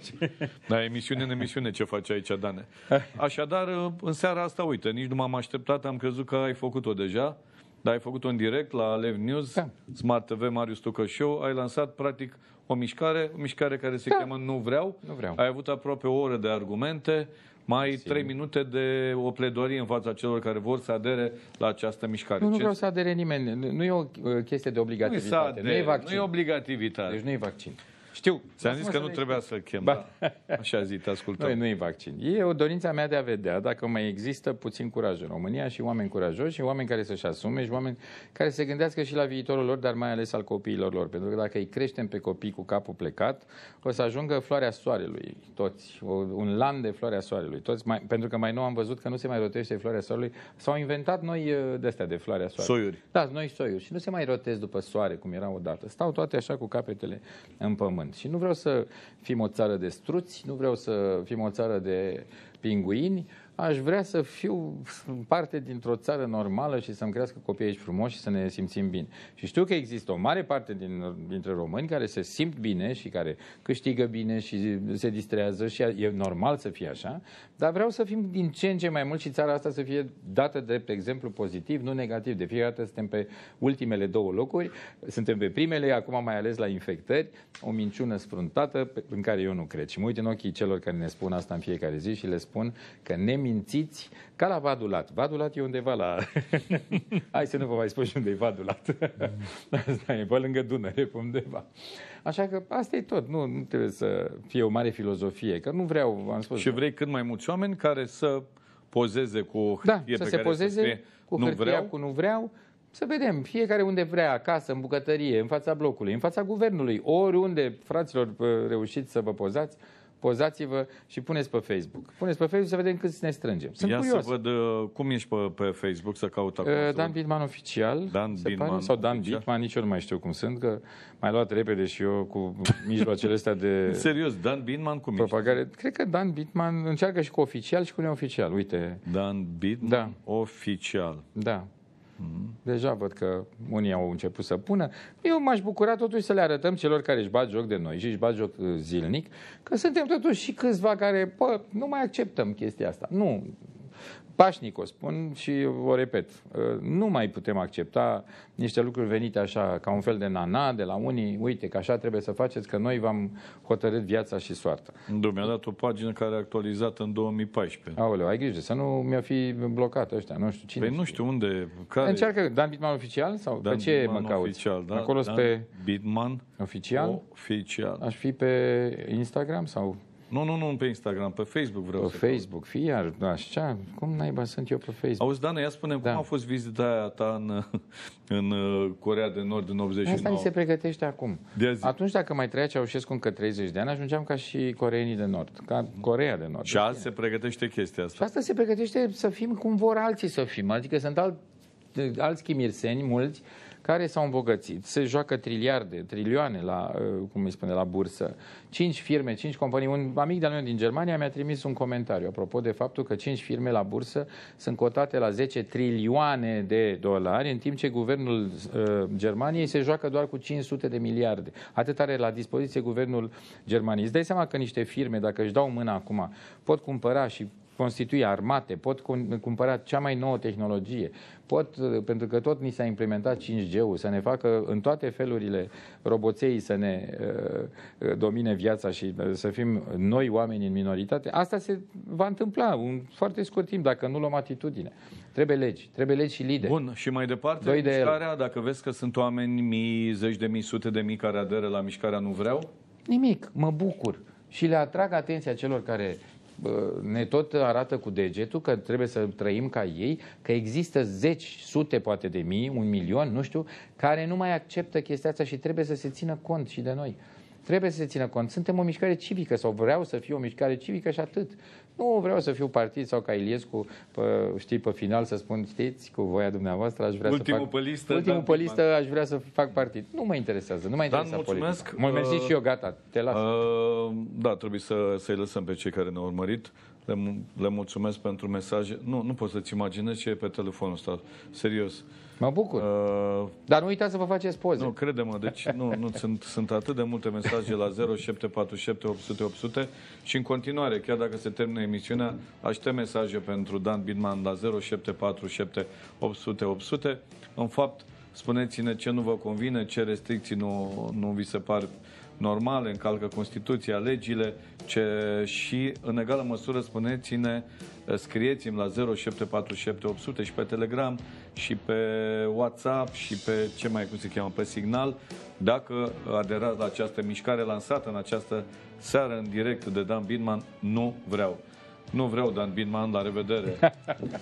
da, emisiune în emisiune ce faci aici, Dane. Așadar, în seara asta, uite, nici nu m-am așteptat, am crezut că ai făcut-o deja. Dar ai făcut un direct la Alev News, da. Smart TV, Marius Tucă Show. Ai lansat, practic, o mișcare, o mișcare care se da. cheamă Nu vreau. Nu vreau. Ai avut aproape o oră de argumente, mai Sim. trei minute de o pledoarie în fața celor care vor să adere la această mișcare. Nu, nu vreau să adere nimeni. Nu e o uh, chestie de obligativitate. Nu e, nu e, vaccin. nu e obligativitate. Deci nu e vaccin. Știu. Ți-am zis că nu trebuia să-l chem. Ba. Da. Așa a zis, ascultăm. Noi nu-i vaccin. E o dorința mea de a vedea dacă mai există puțin curaj în România și oameni curajoși și oameni care să-și asume și oameni care se gândească și la viitorul lor, dar mai ales al copiilor lor. Pentru că dacă îi creștem pe copii cu capul plecat, o să ajungă floarea soarelui, toți. Un lan de floarea soarelui, toți. Mai, pentru că mai nou am văzut că nu se mai rotește floarea soarelui. S-au inventat noi uh, de astea de floarea soarelui. Soiuri. Da, noi soiuri. Și nu se mai rotesc după soare, cum era odată. Stau toate așa cu capetele în pământ pământ. Și nu vreau să fim o țară de struți, nu vreau să fim o țară de pinguini, aș vrea să fiu parte dintr-o țară normală și să-mi crească copiii aici frumos și să ne simțim bine. Și știu că există o mare parte din, dintre români care se simt bine și care câștigă bine și se distrează și e normal să fie așa, dar vreau să fim din ce în ce mai mult și țara asta să fie dată drept exemplu pozitiv, nu negativ. De fiecare dată suntem pe ultimele două locuri, suntem pe primele, acum mai ales la infectări, o minciună spruntată în care eu nu cred. Și mă uit în ochii celor care ne spun asta în fiecare zi și le spun că ne nemințiți, ca la Vadulat. Vadulat e undeva la... Hai să nu vă mai spun și unde e Vadulat. Mm. Asta e, pe lângă Dunăre, pe undeva. Așa că asta e tot. Nu, nu trebuie să fie o mare filozofie, că nu vreau, am spus. Și vrei cât mai mulți oameni care să pozeze cu da, să se pozeze să cu nu hârtia, vreau. cu nu vreau, să vedem, fiecare unde vrea, acasă, în bucătărie, în fața blocului, în fața guvernului, oriunde, fraților, reușiți să vă pozați, pozați-vă și puneți pe Facebook. Puneți pe Facebook să vedem cât ne strângem. Sunt Ia curios. să văd uh, cum ești pe, pe Facebook să caut acolo. Uh, Dan Bitman oficial, Dan se Bitman pare, sau Dan oficial. Bitman, nici eu nu mai știu cum sunt, că mai luat repede și eu cu mijloacele astea de... Serios, Dan Bitman cum propagare. ești? Cred că Dan Bitman încearcă și cu oficial și cu neoficial, uite. Dan Bitman da. oficial. Da. Deja văd că unii au început să pună. Eu m-aș bucura totuși să le arătăm celor care își bat joc de noi și își bat joc uh, zilnic că suntem totuși și câțiva care, pă, nu mai acceptăm chestia asta. Nu, pașnic o spun și o repet, ă, nu mai putem accepta niște lucruri venite așa, ca un fel de nana de la unii, uite că așa trebuie să faceți, că noi v-am hotărât viața și soarta. Dumnezeu, a dat o pagină care a actualizat în 2014. Aoleu, ai grijă să nu mi-a fi blocat ăștia, nu știu cine. Păi nu știu unde, care... Încearcă Dan Bitman oficial sau Dan pe ce Bitman mă cauți? Oficial, da? Acolo Dan pe... Bitman oficial? Oficial. Aș fi pe Instagram sau nu, nu, nu pe Instagram, pe Facebook vreau Pe să Facebook, caut. fie da, așa, cum naiba sunt eu pe Facebook? Auzi, Dana, ia spune da. cum a fost vizita aia ta în, în uh, Corea de Nord în 89? Asta ni se pregătește acum. De Atunci, dacă mai trăia Ceaușescu încă 30 de ani, ajungeam ca și coreenii de Nord, ca Corea de Nord. Și azi deci se pregătește chestia asta. Și asta se pregătește să fim cum vor alții să fim, adică sunt alt, alți chimirseni, mulți, care s-au îmbogățit, se joacă triliarde, trilioane la, uh, cum îi spune, la bursă. Cinci firme, cinci companii. Un amic de-al meu din Germania mi-a trimis un comentariu apropo de faptul că cinci firme la bursă sunt cotate la 10 trilioane de dolari, în timp ce guvernul uh, Germaniei se joacă doar cu 500 de miliarde. Atât are la dispoziție guvernul Germaniei. Îți dai seama că niște firme, dacă își dau mâna acum, pot cumpăra și constitui armate, pot cumpăra cea mai nouă tehnologie, pot, pentru că tot ni s-a implementat 5G-ul, să ne facă în toate felurile roboței să ne uh, uh, domine viața și uh, să fim noi oameni în minoritate, asta se va întâmpla în foarte scurt timp, dacă nu luăm atitudine. Trebuie legi, trebuie legi și lideri. Bun, și mai departe, Doi de mișcarea, el. dacă vezi că sunt oameni mii, zeci de mii, sute de mii care aderă la mișcarea Nu Vreau? Nimic, mă bucur și le atrag atenția celor care ne tot arată cu degetul că trebuie să trăim ca ei, că există zeci, sute poate de mii, un milion, nu știu, care nu mai acceptă chestia asta și trebuie să se țină cont și de noi. Trebuie să se țină cont. Suntem o mișcare civică sau vreau să fiu o mișcare civică și atât. Nu vreau să fiu partid sau ca Iliescu, pe, știi, pe final să spun, știți, cu voia dumneavoastră aș vrea ultimul să fac... Pe listă, da, ultimul pe listă aș vrea să fac partid. Nu mă interesează, nu mă interesează Dan, mulțumesc. Mă uh, mersi uh, și eu, gata, te las. Uh, da, trebuie să, să-i lăsăm pe cei care ne-au urmărit. Le, le mulțumesc pentru mesaje. Nu, nu poți să-ți imaginezi ce e pe telefonul ăsta. Serios. Mă bucur. Uh, Dar nu uitați să vă faceți poze. Nu, crede-mă, deci nu, nu sunt, sunt atât de multe mesaje la 0747 800 800 și în continuare, chiar dacă se termină emisiunea, aștept mesaje pentru Dan Bidman la 0747 800 800. În fapt, spuneți-ne ce nu vă convine, ce restricții nu, nu vi se par normale, încalcă Constituția, legile ce, și în egală măsură spuneți-ne, scrieți-mi la 0747 800 și pe Telegram și pe WhatsApp și pe ce mai cum se cheamă, pe Signal, dacă aderați la această mișcare lansată în această seară în direct de Dan Binman, nu vreau. Nu vreau Dan Binman, la revedere.